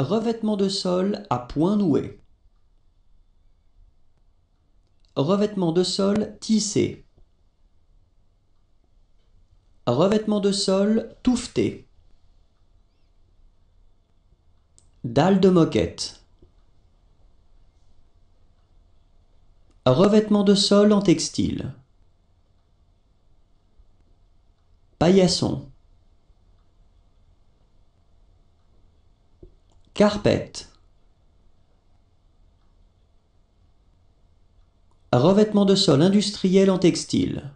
Revêtement de sol à point noué. Revêtement de sol tissé. Revêtement de sol touffeté. Dalle de moquette. Revêtement de sol en textile. Paillasson. Carpette. Revêtement de sol industriel en textile.